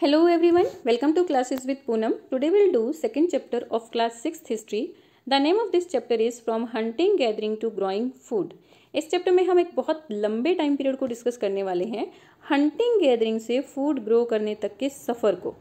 Hello everyone welcome to classes with Poonam today will do second chapter of class six history the name of this chapter is from hunting gathering to growing food इस चैप्टर में हम एक बहुत लंबे time period को discuss करने वाले हैं हंटिंग गैदरिंग से फूड ग्रो करने तक के सफ़र को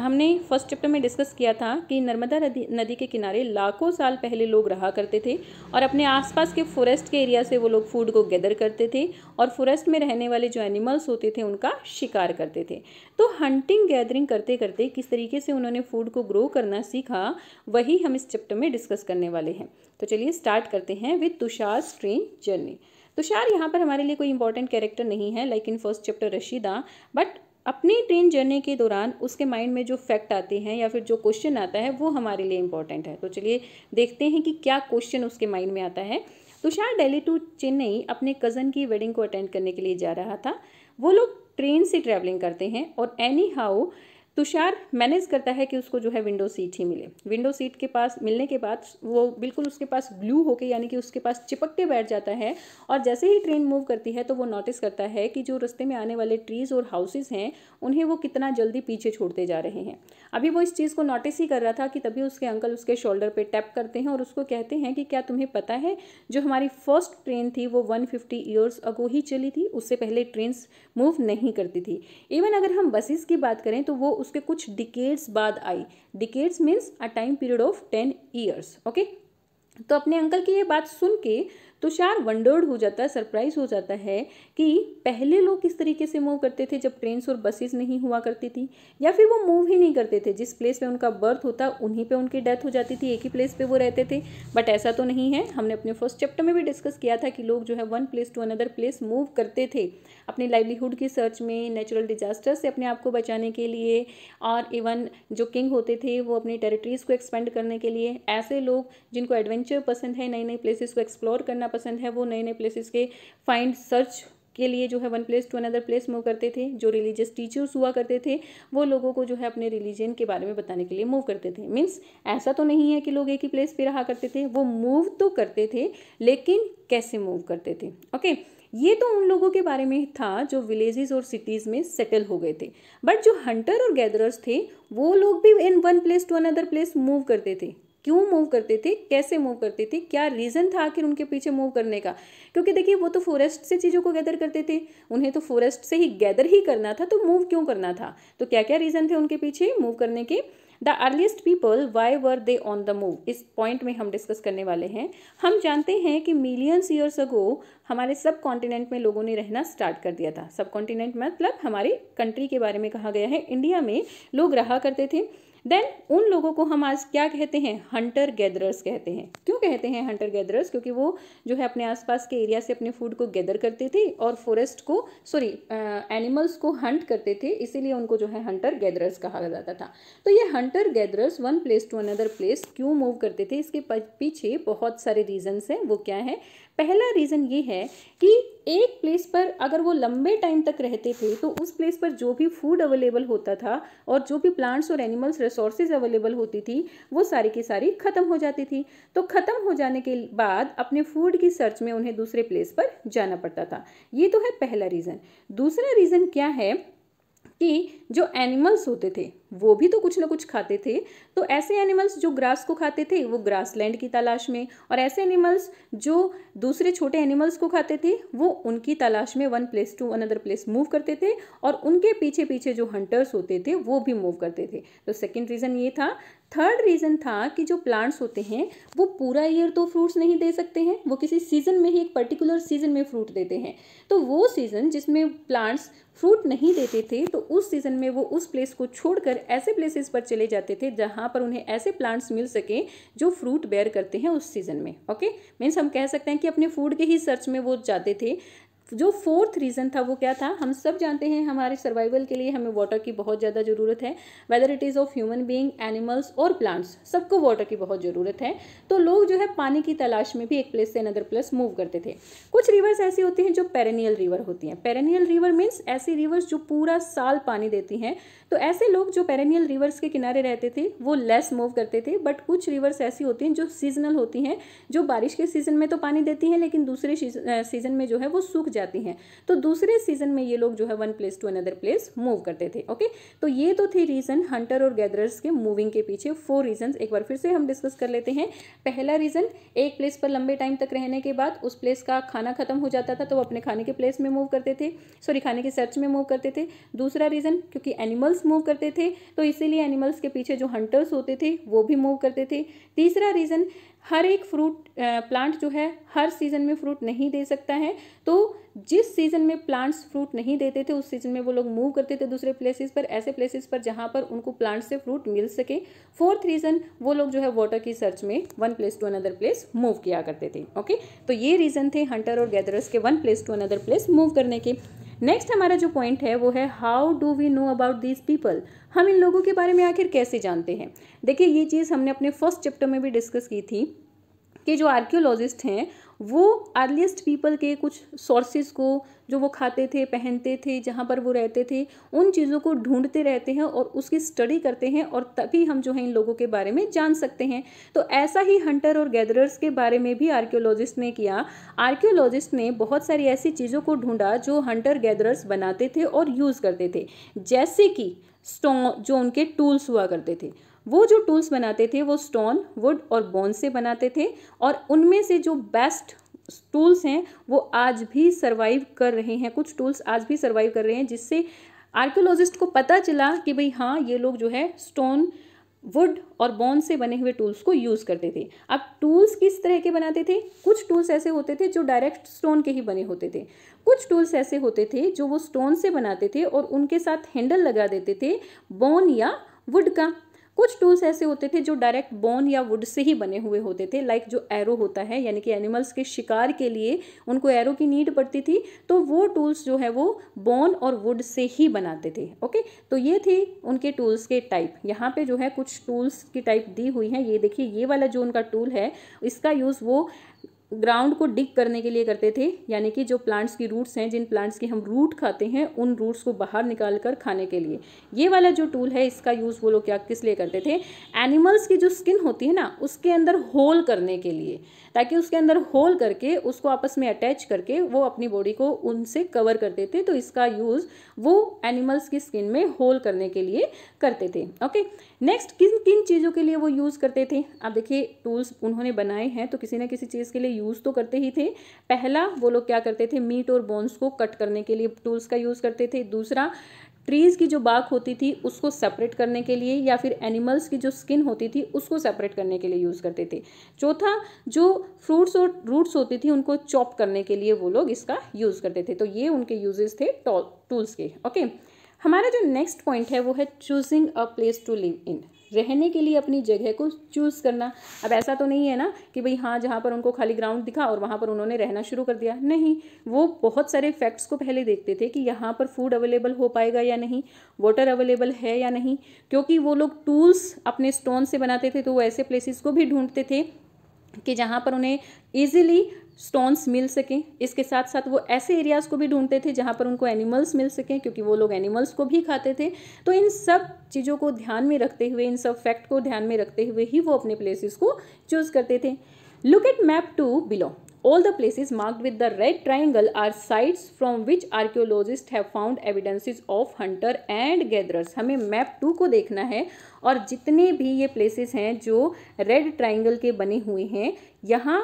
हमने फर्स्ट चैप्टर में डिस्कस किया था कि नर्मदा नदी के किनारे लाखों साल पहले लोग रहा करते थे और अपने आसपास के फॉरेस्ट के एरिया से वो लोग फूड को गैदर करते थे और फॉरेस्ट में रहने वाले जो एनिमल्स होते थे उनका शिकार करते थे तो हंटिंग गैदरिंग करते करते किस तरीके से उन्होंने फूड को ग्रो करना सीखा वही हम इस चैप्टर में डिस्कस करने वाले हैं तो चलिए स्टार्ट करते हैं विथ तुषार स्ट्रीन जर्नी तुषार यहाँ पर हमारे लिए कोई इंपॉर्टेंट कैरेक्टर नहीं है like in first chapter Rashida but अपनी ट्रेन जर्नी के दौरान उसके माइंड में जो फैक्ट आते हैं या फिर जो क्वेश्चन आता है वो हमारे लिए इम्पॉर्टेंट है तो चलिए देखते हैं कि क्या क्वेश्चन उसके माइंड में आता है तुषार डेली टू चेन्नई अपने कज़न की वेडिंग को अटेंड करने के लिए जा रहा था वो लोग ट्रेन से ट्रैवलिंग करते हैं और एनी हाउ तुषार मैनेज करता है कि उसको जो है विंडो सीट ही मिले विंडो सीट के पास मिलने के बाद वो बिल्कुल उसके पास ब्लू होके यानी कि उसके पास चिपकते बैठ जाता है और जैसे ही ट्रेन मूव करती है तो वो नोटिस करता है कि जो रस्ते में आने वाले ट्रीज़ और हाउसेज हैं उन्हें वो कितना जल्दी पीछे छोड़ते जा रहे हैं अभी वो इस चीज़ को नोटिस ही कर रहा था कि तभी उसके अंकल उसके शोल्डर पर टैप करते हैं और उसको कहते हैं कि क्या तुम्हें पता है जो हमारी फर्स्ट ट्रेन थी वो वन फिफ्टी ईयर्स अगो ही चली थी उससे पहले ट्रेन मूव नहीं करती थी इवन अगर हम बसेस की बात करें तो वो उसके कुछ डिकेड्स बाद आई decades means a time period of ten years okay तो अपने अंकल की ये बात सुन के तुषार तो वंडर्ड हो जाता है सरप्राइज हो जाता है कि पहले लोग किस तरीके से मूव करते थे जब ट्रेन्स और बसेस नहीं हुआ करती थी या फिर वो मूव ही नहीं करते थे जिस प्लेस पे उनका बर्थ होता उन्हीं पे उनकी डेथ हो जाती थी एक ही प्लेस पे वो रहते थे बट ऐसा तो नहीं है हमने अपने फर्स्ट चैप्टर में भी डिस्कस किया था कि लोग जो है one place to another place move करते थे अपने लाइवलीहुड की सर्च में नेचुरल डिजास्टर से अपने आप को बचाने के लिए और इवन जो किंग होते थे वो अपनी टेरिटरीज़ को एक्सपेंड करने के लिए ऐसे लोग जिनको एडवेंचर पसंद है नई नई प्लेसेस को एक्सप्लोर करना पसंद है वो नए नए प्लेसेस के फाइंड सर्च के लिए जो है one place to another place move करते थे जो रिलीजियस टीचर्स हुआ करते थे वो लोगों को जो है अपने रिलीजन के बारे में बताने के लिए मूव करते थे मींस ऐसा तो नहीं है कि लोग एक ही प्लेस पे रहा करते थे वो मूव तो करते थे लेकिन कैसे मूव करते थे ओके okay? ये तो उन लोगों के बारे में था जो विलेजेस और सिटीज़ में सेटल हो गए थे बट जो हंटर और गैदरर्स थे वो लोग भी in one place to another place move करते थे क्यों मूव करते थे कैसे मूव करते थे क्या रीज़न था आखिर उनके पीछे मूव करने का क्योंकि देखिए वो तो फॉरेस्ट से चीज़ों को गैदर करते थे उन्हें तो फॉरेस्ट से ही गैदर ही करना था तो मूव क्यों करना था तो क्या क्या रीज़न थे उनके पीछे मूव करने के the earliest people why were they on the move इस पॉइंट में हम डिस्कस करने वाले हैं हम जानते हैं कि मिलियंस ईयर्स अगो हमारे सब कॉन्टिनेंट में लोगों ने रहना स्टार्ट कर दिया था सब कॉन्टिनेंट मतलब हमारे कंट्री के बारे में कहा गया है इंडिया में लोग रहा करते थे देन उन लोगों को हम आज क्या कहते हैं हंटर गैदरर्स कहते हैं क्यों कहते हैं हंटर गैदरर्स क्योंकि वो जो है अपने आसपास के एरिया से अपने फूड को गैदर करते थे और फॉरेस्ट को सॉरी एनिमल्स को हंट करते थे इसीलिए उनको जो है हंटर गैदरर्स कहा जाता था तो ये hunter gatherers one place to another place क्यों मूव करते थे इसके पीछे बहुत सारे रीजन्स हैं वो क्या है पहला रीज़न ये है कि एक प्लेस पर अगर वो लंबे टाइम तक रहते थे तो उस प्लेस पर जो भी फूड अवेलेबल होता था और जो भी प्लांट्स और एनिमल्स रिसोर्सेज अवेलेबल होती थी वो सारी की सारी ख़त्म हो जाती थी तो ख़त्म हो जाने के बाद अपने फूड की सर्च में उन्हें दूसरे प्लेस पर जाना पड़ता था ये तो है पहला रीज़न दूसरा रीज़न क्या है कि जो एनिमल्स होते थे वो भी तो कुछ ना कुछ खाते थे तो ऐसे एनिमल्स जो ग्रास को खाते थे वो ग्रास लैंड की तलाश में और ऐसे एनिमल्स जो दूसरे छोटे एनिमल्स को खाते थे वो उनकी तलाश में one place to another place move करते थे और उनके पीछे पीछे जो हंटर्स होते थे वो भी मूव करते थे तो सेकेंड रीज़न ये था थर्ड रीज़न था कि जो प्लांट्स होते हैं वो पूरा ईयर तो फ्रूट्स नहीं दे सकते हैं वो किसी सीज़न में ही एक पर्टिकुलर सीज़न में फ्रूट देते हैं तो वो सीज़न जिसमें प्लांट्स फ्रूट नहीं देते थे तो उस सीज़न में वो उस प्लेस को छोड़कर ऐसे प्लेसेस पर चले जाते थे जहाँ पर उन्हें ऐसे प्लांट्स मिल सके जो फ्रूट बेयर करते हैं उस सीज़न में ओके मीन्स हम कह सकते हैं कि अपने फूड के ही सर्च में वो जाते थे जो फोर्थ रीज़न था वो क्या था हम सब जानते हैं हमारे सर्वाइवल के लिए हमें वाटर की बहुत ज़्यादा ज़रूरत है whether it is of human being animals और प्लांट्स सबको वाटर की बहुत ज़रूरत है तो लोग जो है पानी की तलाश में भी एक प्लेस से अनदर प्लेस मूव करते थे कुछ रिवर्स ऐसी होती हैं जो पेरेनियल रिवर होती हैं पेरेनियल रिवर मीन्स ऐसी रिवर्स जो पूरा साल पानी देती हैं तो ऐसे लोग जो पेरेनियल रिवर्स के किनारे रहते थे वो लेस मूव करते थे बट कुछ रिवर्स ऐसी होती हैं जो सीजनल होती हैं जो बारिश के सीज़न में तो पानी देती हैं लेकिन दूसरे सीज़न में जो है वो सूख जाती हैं तो दूसरे सीजन में ये लोग जो है one place to another place move करते थे ओके तो ये तो थे रीज़न हंटर और गैदरर्स के मूविंग के पीछे फोर रीजन एक बार फिर से हम डिस्कस कर लेते हैं पहला रीज़न एक प्लेस पर लंबे टाइम तक रहने के बाद उस प्लेस का खाना खत्म हो जाता था तो वो अपने खाने के प्लेस में मूव करते थे सॉरी खाने के सर्च में मूव करते थे दूसरा रीज़न क्योंकि एनिमल्स मूव करते थे तो इसीलिए एनिमल्स के पीछे जो हंटर्स होते थे वो भी मूव करते थे तीसरा रीज़न हर एक फ्रूट प्लांट जो है हर सीज़न में फ्रूट नहीं दे सकता है तो जिस सीज़न में प्लांट्स फ्रूट नहीं देते थे उस सीज़न में वो लोग मूव करते थे दूसरे प्लेसेस पर ऐसे प्लेसेस पर जहाँ पर उनको प्लांट्स से फ्रूट मिल सके फोर्थ रीज़न वो लोग जो है वाटर की सर्च में one place to another place move किया करते थे ओके तो ये रीज़न थे हंटर और गैदरर्स के one place to another place move करने के नेक्स्ट हमारा जो पॉइंट है वो है how do we know about these people हम इन लोगों के बारे में आखिर कैसे जानते हैं देखिए ये चीज़ हमने अपने फर्स्ट चैप्टर में भी डिस्कस की थी कि जो आर्कियोलॉजिस्ट हैं वो अर्लीस्ट पीपल के कुछ सोर्सेज को जो वो खाते थे पहनते थे जहाँ पर वो रहते थे उन चीज़ों को ढूंढते रहते हैं और उसकी स्टडी करते हैं और तभी हम जो है इन लोगों के बारे में जान सकते हैं तो ऐसा ही हंटर और गैदरर्स के बारे में भी आर्क्योलॉजिस्ट ने किया आर्क्योलॉजिस्ट ने बहुत सारी ऐसी चीज़ों को ढूंढा जो हंटर गैदरर्स बनाते थे और यूज़ करते थे जैसे कि स्टोन जो उनके टूल्स हुआ करते थे वो जो टूल्स बनाते थे वो स्टोन वुड और बोन से बनाते थे और उनमें से जो बेस्ट टूल्स हैं वो आज भी सर्वाइव कर रहे हैं कुछ टूल्स आज भी सर्वाइव कर रहे हैं जिससे आर्कियोलॉजिस्ट को पता चला कि भाई हाँ ये लोग जो है स्टोन वुड और बोन से बने हुए टूल्स को यूज़ करते थे अब टूल्स किस तरह के बनाते थे कुछ टूल्स ऐसे होते थे जो डायरेक्ट स्टोन के ही बने होते थे कुछ टूल्स ऐसे होते थे जो वो स्टोन से बनाते थे और उनके साथ हैंडल लगा देते थे बोन या वुड का कुछ टूल्स ऐसे होते थे जो डायरेक्ट बोन या वुड से ही बने हुए होते थे लाइक जो एरो होता है यानी कि एनिमल्स के शिकार के लिए उनको एरो की नीड पड़ती थी तो वो टूल्स जो है वो बोन और वुड से ही बनाते थे ओके तो ये थे उनके टूल्स के टाइप यहाँ पे जो है कुछ टूल्स की टाइप दी हुई है ये देखिए ये वाला जो उनका टूल है इसका यूज़ वो ग्राउंड को डिग करने के लिए करते थे यानी कि जो प्लांट्स की रूट्स हैं जिन प्लांट्स की हम रूट खाते हैं उन रूट्स को बाहर निकाल कर खाने के लिए ये वाला जो टूल है इसका यूज़ वो लोग क्या किस लिए करते थे एनिमल्स की जो स्किन होती है ना उसके अंदर होल करने के लिए ताकि उसके अंदर होल करके उसको आपस में अटैच करके वो अपनी बॉडी को उनसे कवर करते थे तो इसका यूज़ वो एनिमल्स की स्किन में होल करने के लिए करते थे ओके नेक्स्ट किन किन चीज़ों के लिए वो यूज़ करते थे आप देखिए टूल्स उन्होंने बनाए हैं तो किसी ना किसी चीज़ के लिए यूज़ तो करते ही थे पहला वो लोग क्या करते थे मीट और बोन्स को कट करने के लिए टूल्स का यूज़ करते थे दूसरा ट्रीज़ की जो बाग होती थी उसको सेपरेट करने के लिए या फिर एनिमल्स की जो स्किन होती थी उसको सेपरेट करने के लिए यूज़ करते थे चौथा जो फ्रूट्स और रूट्स होती थी उनको चॉप करने के लिए वो लोग इसका यूज़ करते थे तो ये उनके यूजेस थे टूल्स के ओके हमारा जो नेक्स्ट पॉइंट है वो है choosing a place to live in रहने के लिए अपनी जगह को चूज़ करना अब ऐसा तो नहीं है ना कि भाई हाँ जहाँ पर उनको खाली ग्राउंड दिखा और वहाँ पर उन्होंने रहना शुरू कर दिया नहीं वो बहुत सारे फैक्ट्स को पहले देखते थे कि यहाँ पर फूड अवेलेबल हो पाएगा या नहीं वाटर अवेलेबल है या नहीं क्योंकि वो लोग टूल्स अपने स्टोन से बनाते थे तो वो ऐसे प्लेसेस को भी ढूंढते थे कि जहाँ पर उन्हें ईजिली स्टोन्स मिल सकें इसके साथ साथ वो ऐसे एरियाज़ को भी ढूंढते थे जहाँ पर उनको एनिमल्स मिल सकें क्योंकि वो लोग एनिमल्स को भी खाते थे तो इन सब चीज़ों को ध्यान में रखते हुए इन सब फैक्ट को ध्यान में रखते हुए ही वो अपने प्लेसेस को चूज़ करते थे look at map two below All the places marked with the red triangle are sites from which archaeologists have found evidences of hunter and gatherers. हमें मैप टू को देखना है और जितने भी ये places हैं जो रेड ट्राइंगल के बने हुए हैं यहाँ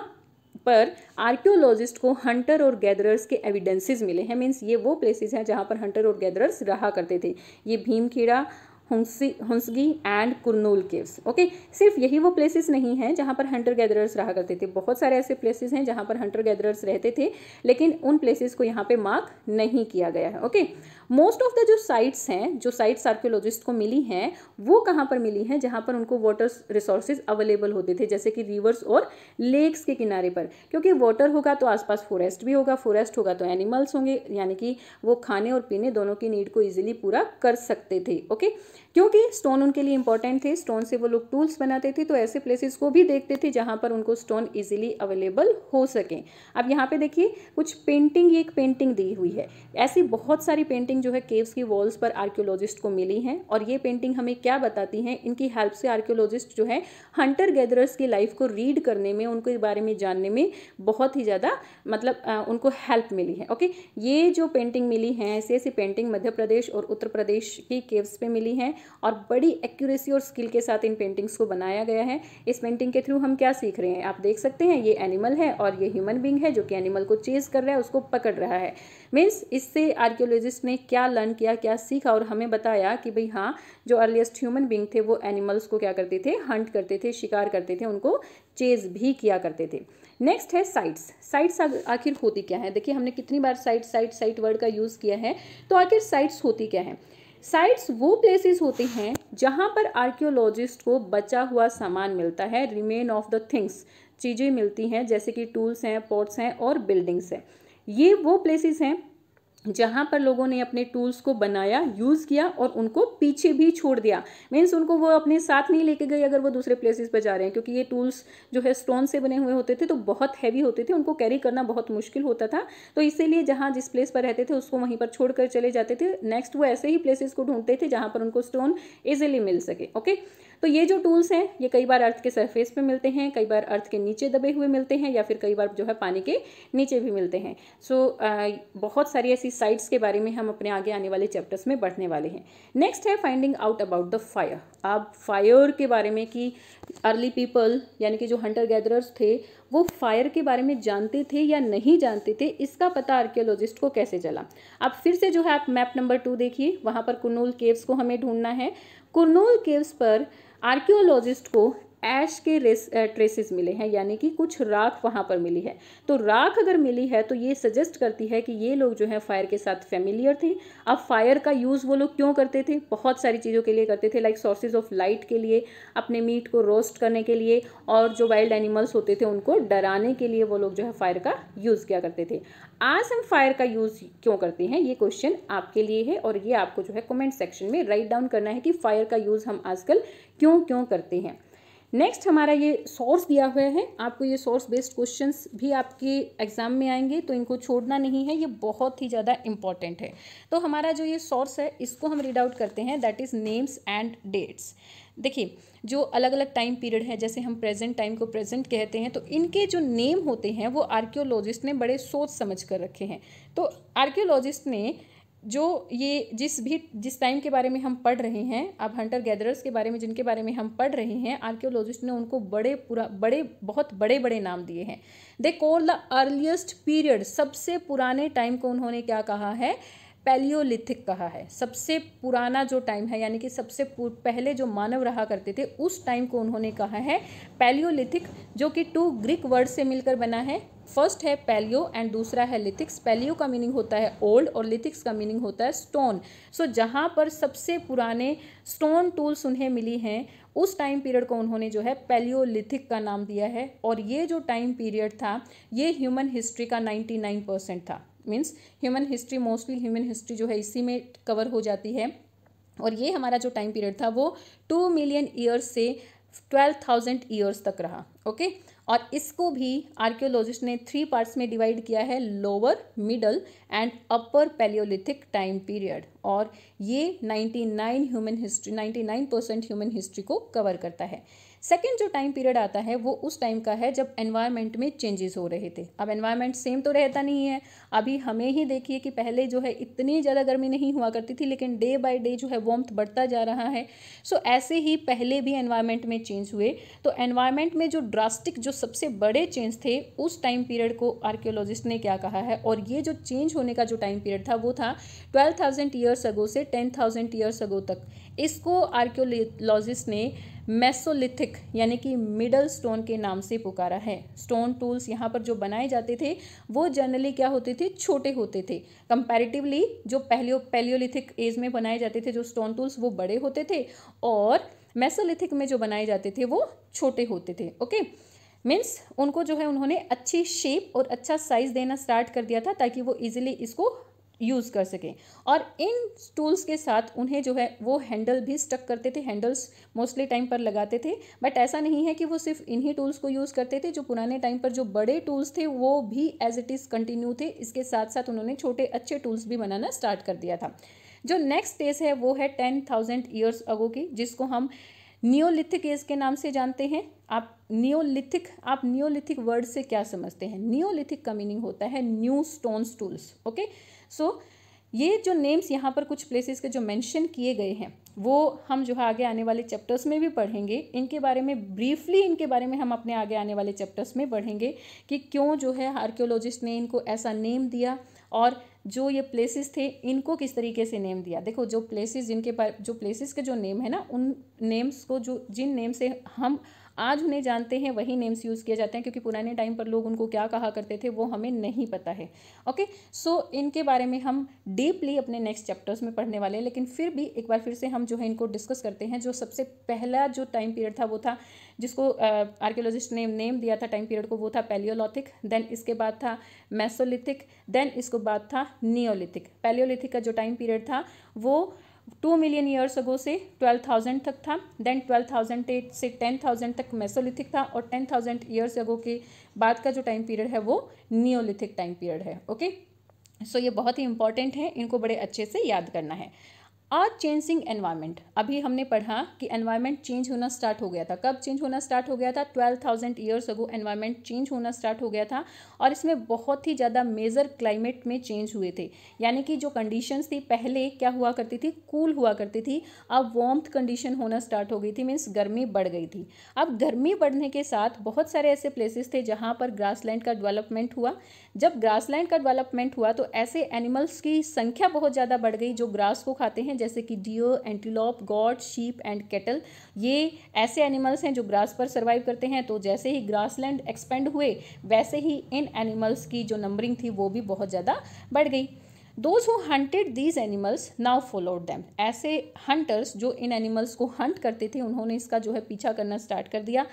पर आर्क्योलॉजिस्ट को हंटर और गैदरर्स के एविडेंसेस मिले हैं मीन्स ये वो प्लेसेस हैं जहाँ पर हंटर और गैदरर्स रहा करते थे ये Bhimbetka Hunsgi and Kurnool caves okay सिर्फ यही वो प्लेसेस नहीं हैं जहाँ पर हंटर गैदरर्स रहा करते थे बहुत सारे ऐसे प्लेसेस हैं जहाँ पर हंटर गैदरर्स रहते थे लेकिन उन प्लेसेस को यहाँ पे मार्क नहीं किया गया है okay okay? Most of the जो साइट्स हैं जो साइट्स आर्क्योलॉजिस्ट को मिली हैं वो कहाँ पर मिली हैं जहाँ पर उनको वाटर रिसोर्सेज अवेलेबल होते थे जैसे कि रिवर्स और लेक्स के किनारे पर क्योंकि वाटर होगा तो आसपास फॉरेस्ट भी होगा फॉरेस्ट होगा तो एनिमल्स होंगे यानी कि वो खाने और पीने दोनों की नीड को ईजिली पूरा कर सकते थे ओके क्योंकि स्टोन उनके लिए इंपॉर्टेंट थे स्टोन से वो लोग टूल्स बनाते थे तो ऐसे प्लेसेस को भी देखते थे जहाँ पर उनको स्टोन ईजिली अवेलेबल हो सकें अब यहाँ पे देखिए कुछ पेंटिंग एक पेंटिंग दी हुई है ऐसी बहुत सारी पेंटिंग पेंटिंग जो है केव्स की वॉल्स पर आर्क्योलॉजिस्ट को मिली हैं और ये पेंटिंग हमें क्या बताती हैं इनकी हेल्प से आर्क्योलॉजिस्ट जो है हंटर गैदरर्स की लाइफ को रीड करने में उनके बारे में जानने में बहुत ही ज़्यादा मतलब आ, उनको हेल्प मिली है ओके ये जो पेंटिंग मिली है ऐसी ऐसी पेंटिंग मध्य प्रदेश और उत्तर प्रदेश की केव्स पर मिली हैं और बड़ी एक्यूरेसी और स्किल के साथ इन पेंटिंग्स को बनाया गया है इस पेंटिंग के थ्रू हम क्या सीख रहे हैं आप देख सकते हैं ये एनिमल है और ये ह्यूमन बींग है जो कि एनिमल को चेज कर रहा है उसको पकड़ रहा है मीन्स इससे आर्कियोलॉजिस्ट ने क्या लर्न किया क्या सीखा और हमें बताया कि भाई हाँ जो अर्लीस्ट ह्यूमन बींग थे वो एनिमल्स को क्या करते थे हंट करते थे शिकार करते थे उनको चेज भी किया करते थे नेक्स्ट है साइट्स साइट्स आखिर होती क्या है देखिए हमने कितनी बार साइट साइट साइट वर्ड का यूज़ किया है तो आखिर साइट्स होती क्या है साइट्स वो प्लेसेस होते हैं जहाँ पर आर्कियोलॉजिस्ट को बचा हुआ सामान मिलता है रिमेन ऑफ द थिंग्स चीज़ें मिलती हैं जैसे कि टूल्स हैं पॉट्स हैं और बिल्डिंग्स हैं ये वो प्लेसेस हैं जहाँ पर लोगों ने अपने टूल्स को बनाया यूज़ किया और उनको पीछे भी छोड़ दिया मीन्स उनको वो अपने साथ नहीं लेके गए अगर वो दूसरे प्लेसेस पर जा रहे हैं क्योंकि ये टूल्स जो है स्टोन से बने हुए होते थे तो बहुत हैवी होते थे उनको कैरी करना बहुत मुश्किल होता था तो इसीलिए जहाँ जिस प्लेस पर रहते थे उसको वहीं पर छोड़ कर चले जाते थे नेक्स्ट वो ऐसे ही प्लेसेस को ढूंढते थे जहाँ पर उनको स्टोन ईजिली मिल सके ओके तो ये जो टूल्स हैं ये कई बार अर्थ के सरफेस पे मिलते हैं कई बार अर्थ के नीचे दबे हुए मिलते हैं या फिर कई बार जो है पानी के नीचे भी मिलते हैं सो so, बहुत सारी ऐसी साइट्स के बारे में हम अपने आगे आने वाले चैप्टर्स में बढ़ने वाले हैं नेक्स्ट है finding out about the fire आप फायर के बारे में कि अर्ली पीपल यानी कि जो हंटर गैदरर्स थे वो फायर के बारे में जानते थे या नहीं जानते थे इसका पता आर्कियोलॉजिस्ट को कैसे चला अब फिर से जो है आप मैप नंबर टू देखिए वहाँ पर कुरनूल केव्स को हमें ढूंढना है कुरनूल केव्स पर आर्कियोलॉजिस्ट को ऐश के रेस ट्रेसेस मिले हैं यानी कि कुछ राख वहाँ पर मिली है तो राख अगर मिली है तो ये सजेस्ट करती है कि ये लोग जो है फायर के साथ फेमिलियर थे अब फायर का यूज़ वो लोग क्यों करते थे बहुत सारी चीज़ों के लिए करते थे लाइक सोर्सेज ऑफ लाइट के लिए अपने मीट को रोस्ट करने के लिए और जो वाइल्ड एनिमल्स होते थे उनको डराने के लिए वो लोग जो है फायर का यूज़ किया करते थे आज हम फायर का यूज़ क्यों करते हैं ये क्वेश्चन आपके लिए है और ये आपको जो है कमेंट सेक्शन में राइट डाउन करना है कि फायर का यूज़ हम आजकल क्यों क्यों करते हैं नेक्स्ट हमारा ये सोर्स दिया हुआ है आपको ये सोर्स बेस्ड क्वेश्चंस भी आपके एग्ज़ाम में आएंगे तो इनको छोड़ना नहीं है ये बहुत ही ज़्यादा इंपॉर्टेंट है तो हमारा जो ये सोर्स है इसको हम रीड आउट करते हैं that is names and dates देखिए जो अलग अलग टाइम पीरियड है जैसे हम प्रेजेंट टाइम को प्रेजेंट कहते हैं तो इनके जो नेम होते हैं वो आर्क्योलॉजिस्ट ने बड़े सोच समझ कर रखे हैं तो आर्क्योलॉजिस्ट ने जो ये जिस भी जिस टाइम के बारे में हम पढ़ रहे हैं अब हंटर गैदरर्स के बारे में जिनके बारे में हम पढ़ रहे हैं आर्कियोलॉजिस्ट ने उनको बड़े पूरा बड़े बहुत बड़े बड़े नाम दिए हैं they call the earliest period सबसे पुराने टाइम को उन्होंने क्या कहा है पैलियोलिथिक कहा है सबसे पुराना जो टाइम है यानी कि सबसे पहले जो मानव रहा करते थे उस टाइम को उन्होंने कहा है पैलियोलिथिक जो कि टू ग्रीक वर्ड से मिलकर बना है फर्स्ट है पैलियो एंड दूसरा है लिथिक्स पैलियो का मीनिंग होता है ओल्ड और लिथिक्स का मीनिंग होता है स्टोन सो so, जहाँ पर सबसे पुराने स्टोन टूल्स उन्हें मिली हैं उस टाइम पीरियड को उन्होंने जो है पैलियोलिथिक का नाम दिया है और ये जो टाइम पीरियड था ये ह्यूमन हिस्ट्री का नाइन्टी नाइन परसेंट था means human history mostly human history जो है इसी में कवर हो जाती है और ये हमारा जो टाइम पीरियड था वो टू मिलियन ईयर्स से ट्वेल्व थाउजेंड ईयर्स तक रहा ओके और इसको भी आर्कियोलॉजिस्ट ने थ्री पार्ट्स में डिवाइड किया है lower middle and upper palaeolithic time period और ये 99 human history 99 percent human history को कवर करता है सेकेंड जो टाइम पीरियड आता है वो उस टाइम का है जब एनवायरनमेंट में चेंजेस हो रहे थे अब एनवायरनमेंट सेम तो रहता नहीं है अभी हमें ही देखिए कि पहले जो है इतनी ज़्यादा गर्मी नहीं हुआ करती थी लेकिन डे बाय डे जो है वॉम्थ बढ़ता जा रहा है सो so, ऐसे ही पहले भी एनवायरनमेंट में चेंज हुए तो एनवायरमेंट में जो ड्रास्टिक जो सबसे बड़े चेंज थे उस टाइम पीरियड को आर्क्योलॉजिस्ट ने क्या कहा है और ये जो चेंज होने का जो टाइम पीरियड था वो था ट्वेल्व थाउजेंड ईयर्स अगो से टेन थाउजेंड ईयर्स अगो तक इसको आर्क्योलॉजिस्ट ने मेसोलिथिक यानी कि मिडल स्टोन के नाम से पुकारा है स्टोन टूल्स यहाँ पर जो बनाए जाते थे वो जनरली क्या होते थे छोटे होते थे कंपैरेटिवली जो पहले पेलियोलिथिक एज में बनाए जाते थे जो स्टोन टूल्स वो बड़े होते थे और मेसोलिथिक में जो बनाए जाते थे वो छोटे होते थे ओके मीन्स उनको जो है उन्होंने अच्छी शेप और अच्छा साइज़ देना स्टार्ट कर दिया था ताकि वो इजिली इसको यूज़ कर सकें और इन टूल्स के साथ उन्हें जो है वो हैंडल भी स्टक करते थे हैंडल्स मोस्टली टाइम पर लगाते थे बट ऐसा नहीं है कि वो सिर्फ इन्हीं टूल्स को यूज़ करते थे जो पुराने टाइम पर जो बड़े टूल्स थे वो भी एज इट इज़ कंटिन्यू थे इसके साथ साथ उन्होंने छोटे अच्छे टूल्स भी बनाना स्टार्ट कर दिया था जो नेक्स्ट फेज है वो है टेन थाउजेंड ईयर्स अगो की जिसको हम नियोलिथिक एज के नाम से जानते हैं आप नियोलिथिक आप नियोलिथिक वर्ड से क्या समझते हैं नियोलिथिक का मीनिंग होता है new stone tools okay so ये जो नेम्स यहाँ पर कुछ प्लेसेस के जो मेंशन किए गए हैं वो हम जो है आगे आने वाले चैप्टर्स में भी पढ़ेंगे इनके बारे में ब्रीफली इनके बारे में हम अपने आगे आने वाले चैप्टर्स में पढ़ेंगे कि क्यों जो है आर्कियोलॉजिस्ट ने इनको ऐसा नेम दिया और जो ये प्लेसेस थे इनको किस तरीके से नेम दिया देखो जो प्लेसेस जिनके पर जो प्लेसेस के जो नेम है ना उन नेम्स को जो जिन नेम से हम आज उन्हें जानते हैं वही नेम्स यूज़ किए जाते हैं क्योंकि पुराने टाइम पर लोग उनको क्या कहा करते थे वो हमें नहीं पता है ओके सो so, इनके बारे में हम डीपली अपने नेक्स्ट चैप्टर्स में पढ़ने वाले हैं लेकिन फिर भी एक बार फिर से हम जो है इनको डिस्कस करते हैं जो सबसे पहला जो टाइम पीरियड था वो था जिसको आर्कियोलॉजिस्ट ने नेम दिया था टाइम पीरियड को वो था पैलियोलॉथिक देन इसके बाद था मैसोलिथिक देन इसको बाद था नियोलिथिक पैलियोलिथिक का जो टाइम पीरियड था वो टू मिलियन ईयर्स अगो से ट्वेल्व थाउजेंड तक था देन ट्वेल्व थाउजेंड एट से टेन थाउजेंड तक मेसोलिथिक था और टेन थाउजेंड ईयर्स अगो के बाद का जो टाइम पीरियड है वो नियोलिथिक टाइम पीरियड है ओके सो so, ये बहुत ही इंपॉर्टेंट है इनको बड़े अच्छे से याद करना है आ चेंजिंग एनवायरनमेंट अभी हमने पढ़ा कि एनवायरनमेंट चेंज होना स्टार्ट हो गया था कब चेंज होना स्टार्ट हो गया था twelve thousand years ago environment change होना स्टार्ट हो गया था और इसमें बहुत ही ज़्यादा मेजर क्लाइमेट में चेंज हुए थे यानी कि जो कंडीशंस थी पहले क्या हुआ करती थी कूल हुआ करती थी अब वार्म कंडीशन होना स्टार्ट हो गई थी मीन्स गर्मी बढ़ गई थी अब गर्मी बढ़ने के साथ बहुत सारे ऐसे प्लेसेस थे जहाँ पर लैंड का डेवलपमेंट हुआ जब लैंड का डेवलपमेंट हुआ तो ऐसे एनिमल्स की संख्या बहुत ज़्यादा बढ़ गई जो ग्रास को खाते हैं जैसे कि deer antelope goat sheep and cattle ये ऐसे एनिमल्स हैं जो ग्रास पर सर्वाइव करते हैं तो जैसे ही ग्रासलैंड एक्सपेंड हुए वैसे ही इन एनिमल्स की जो नंबरिंग थी वो भी बहुत ज़्यादा बढ़ गई those who hunted these animals now followed them ऐसे हंटर्स जो इन एनिमल्स को हंट करते थे उन्होंने इसका जो है पीछा करना स्टार्ट कर दिया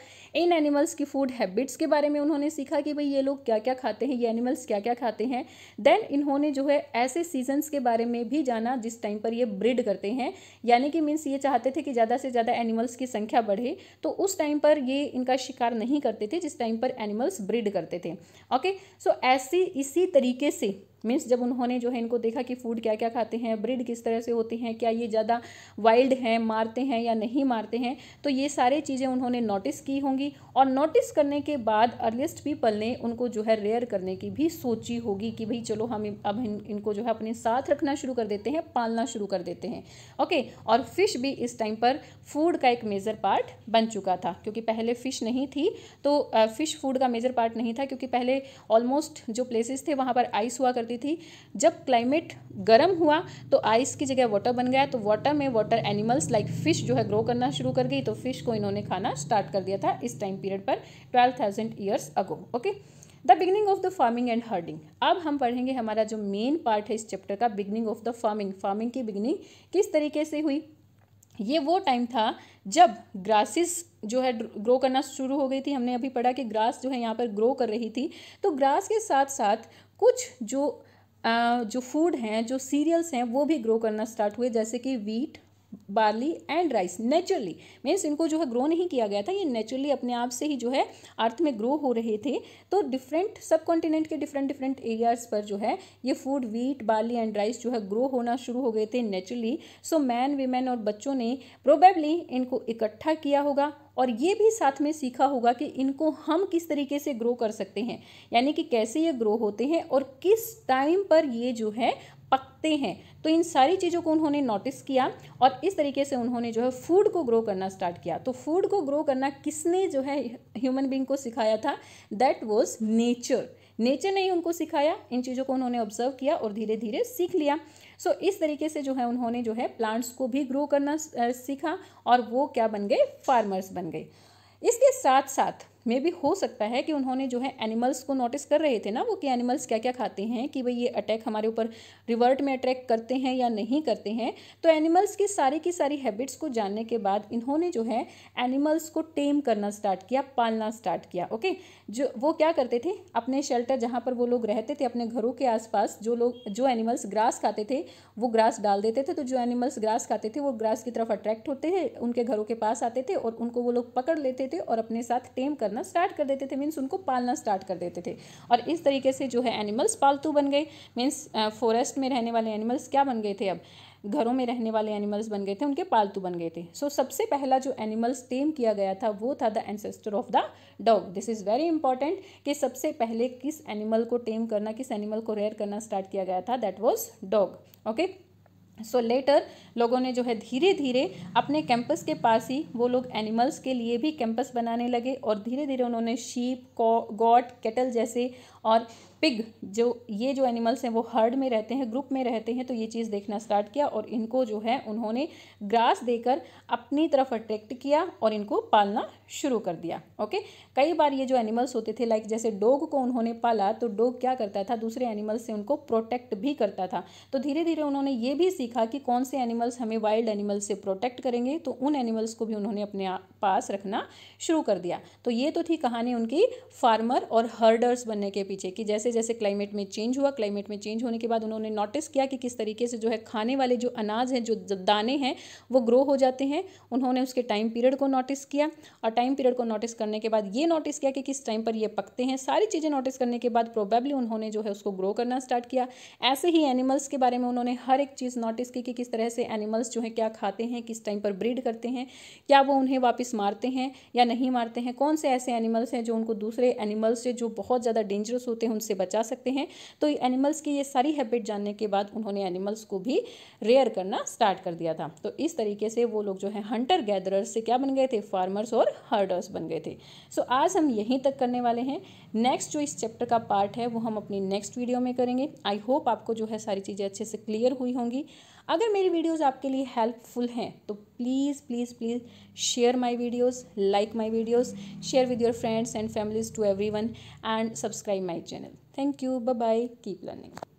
इन एनिमल्स की फूड हैबिट्स के बारे में उन्होंने सीखा कि भाई ये लोग क्या क्या खाते हैं ये एनिमल्स क्या क्या खाते हैं देन इन्होंने जो है ऐसे सीजन्स के बारे में भी जाना जिस टाइम पर ये ब्रिड करते हैं यानी कि मीन्स ये चाहते थे कि ज़्यादा से ज़्यादा एनिमल्स की संख्या बढ़े तो उस टाइम पर ये इनका शिकार नहीं करते थे जिस टाइम पर एनिमल्स ब्रिड करते थे ओके सो so, ऐसी इसी तरीके से मीन्स जब उन्होंने जो है इनको देखा कि फूड क्या क्या खाते हैं ब्रिड किस तरह से होते हैं क्या ये ज़्यादा वाइल्ड हैं मारते हैं या नहीं मारते हैं तो ये सारे चीज़ें उन्होंने नोटिस की होंगी और नोटिस करने के बाद अर्लिस्ट पीपल ने उनको जो है रेयर करने की भी सोची होगी कि भाई चलो हम अब इन, इनको जो है अपने साथ रखना शुरू कर देते हैं पालना शुरू कर देते हैं ओके और फिश भी इस टाइम पर फूड का एक मेजर पार्ट बन चुका था क्योंकि पहले फ़िश नहीं थी तो फ़िश फूड का मेजर पार्ट नहीं था क्योंकि पहले ऑलमोस्ट जो प्लेसेस थे वहाँ पर आइस हुआ करती करती थी जब क्लाइमेट गर्म हुआ तो आइस की जगह वाटर बन गया तो वाटर में वाटर एनिमल्स लाइक फिश जो है ग्रो करना शुरू कर गई तो फिश को इन्होंने खाना स्टार्ट कर दिया था इस टाइम पीरियड पर twelve thousand years ago okay the beginning of the farming and herding अब हम पढ़ेंगे हमारा जो मेन पार्ट है इस चैप्टर का beginning of the farming farming की बिगनिंग किस तरीके से हुई ये वो टाइम था जब ग्रासेस जो है ग्रो करना शुरू हो गई थी हमने अभी पढ़ा कि ग्रास जो है यहाँ पर ग्रो कर रही थी तो ग्रास के साथ साथ कुछ जो जो फूड हैं जो सीरियल्स हैं वो भी ग्रो करना स्टार्ट हुए जैसे कि wheat barley and rice naturally means इनको जो है ग्रो नहीं किया गया था ये नेचुरली अपने आप से ही जो है अर्थ में ग्रो हो रहे थे तो डिफरेंट सब कॉन्टिनेंट के डिफरेंट डिफरेंट एरियाज पर जो है ये food wheat barley and rice जो है ग्रो होना शुरू हो गए थे नेचुरली सो मैन वीमेन और बच्चों ने प्रोबेबली इनको इकट्ठा किया होगा और ये भी साथ में सीखा होगा कि इनको हम किस तरीके से ग्रो कर सकते हैं यानी कि कैसे ये ग्रो होते हैं और किस टाइम पर ये जो है पकते हैं तो इन सारी चीज़ों को उन्होंने नोटिस किया और इस तरीके से उन्होंने जो है फूड को ग्रो करना स्टार्ट किया तो फूड को ग्रो करना किसने जो है ह्यूमन बींग को सिखाया था दैट वॉज नेचर नेचर ने ही उनको सिखाया इन चीज़ों को उन्होंने ऑब्जर्व किया और धीरे धीरे सीख लिया सो so, इस तरीके से जो है उन्होंने जो है प्लांट्स को भी ग्रो करना सीखा और वो क्या बन गए फार्मर्स बन गए इसके साथ साथ मे भी हो सकता है कि उन्होंने जो है एनिमल्स को नोटिस कर रहे थे ना वो कि एनिमल्स क्या क्या खाते हैं कि भाई ये अटैक हमारे ऊपर रिवर्ट में अटैक करते हैं या नहीं करते हैं तो एनिमल्स की सारी की सारी हैबिट्स को जानने के बाद इन्होंने जो है एनिमल्स को टेम करना स्टार्ट किया पालना स्टार्ट किया ओके जो वो क्या करते थे अपने शेल्टर जहाँ पर वो लोग रहते थे अपने घरों के आसपास जो लोग जो एनिमल्स ग्रास खाते थे वो ग्रास डाल देते थे तो जो एनिमल्स ग्रास खाते थे वो ग्रास की तरफ अट्रैक्ट होते थे उनके घरों के पास आते थे और उनको वो लोग पकड़ लेते थे और अपने साथ टेम करना स्टार्ट कर देते थे मीन्स उनको पालना स्टार्ट कर देते थे और इस तरीके से जो है एनिमल्स पालतू बन गए मीन्स फॉरेस्ट में रहने वाले एनिमल्स क्या बन गए थे अब घरों में रहने वाले एनिमल्स बन गए थे उनके पालतू बन गए थे सो so, सबसे पहला जो एनिमल्स टेम किया गया था वो था the ancestor of the dog this is very important कि सबसे पहले किस एनिमल को टेम करना किस एनिमल को रेयर करना स्टार्ट किया गया था that was dog okay so so later लोगों ने जो है धीरे धीरे अपने कैंपस के पास ही वो लोग एनिमल्स के लिए भी कैंपस बनाने लगे और धीरे धीरे उन्होंने शीप गॉट केटल जैसे और पिग जो ये जो एनिमल्स हैं वो हर्ड में रहते हैं ग्रुप में रहते हैं तो ये चीज़ देखना स्टार्ट किया और इनको जो है उन्होंने ग्रास देकर अपनी तरफ अट्रैक्ट किया और इनको पालना शुरू कर दिया ओके कई बार ये जो एनिमल्स होते थे लाइक जैसे डोग को उन्होंने पाला तो डोग क्या करता था दूसरे एनिमल्स से उनको प्रोटेक्ट भी करता था तो धीरे धीरे उन्होंने ये भी सीखा कि कौन से एनिमल्स हमें वाइल्ड एनिमल्स से प्रोटेक्ट करेंगे तो उन एनिमल्स को भी उन्होंने अपने पास रखना शुरू कर दिया तो ये तो थी कहानी उनकी फार्मर और हर्डर्स बनने के पीछे कि जैसे जैसे क्लाइमेट में चेंज हुआ क्लाइमेट में चेंज होने के बाद उन्होंने नोटिस किया कि किस तरीके से जो है खाने वाले जो अनाज हैं जो दाने हैं वो ग्रो हो जाते हैं उन्होंने उसके टाइम पीरियड को नोटिस किया और टाइम पीरियड को नोटिस करने के बाद ये नोटिस किया कि किस टाइम पर ये पकते हैं सारी चीज़ें नोटिस करने के बाद प्रोबेबली उन्होंने जो है उसको ग्रो करना स्टार्ट किया ऐसे ही एनिमल्स के बारे में उन्होंने हर एक चीज़ नोटिस की कि किस तरह से एनिमल्स जो है क्या खाते हैं किस टाइम पर ब्रीड करते हैं क्या वो उन्हें वापस मारते हैं या नहीं मारते हैं कौन से ऐसे एनिमल्स हैं जो उनको दूसरे एनिमल्स से जो बहुत ज़्यादा डेंजरस होते हैं उनसे बचा सकते हैं तो एनिमल्स की ये सारी हैबिट जानने के बाद उन्होंने एनिमल्स को भी रेयर करना स्टार्ट कर दिया था तो इस तरीके से वो लोग जो है हंटर गैदर से क्या बन गए थे फार्मर्स और हर्डर्स बन गए थे सो so, आज हम यहीं तक करने वाले हैं नेक्स्ट जो इस चैप्टर का पार्ट है वो हम अपनी नेक्स्ट वीडियो में करेंगे आई होप आपको जो है सारी चीज़ें अच्छे से क्लियर हुई होंगी अगर मेरी वीडियोस आपके लिए हेल्पफुल हैं तो please please please share my videos like my videos share with your friends and families to everyone and subscribe my channel thank you bye bye keep learning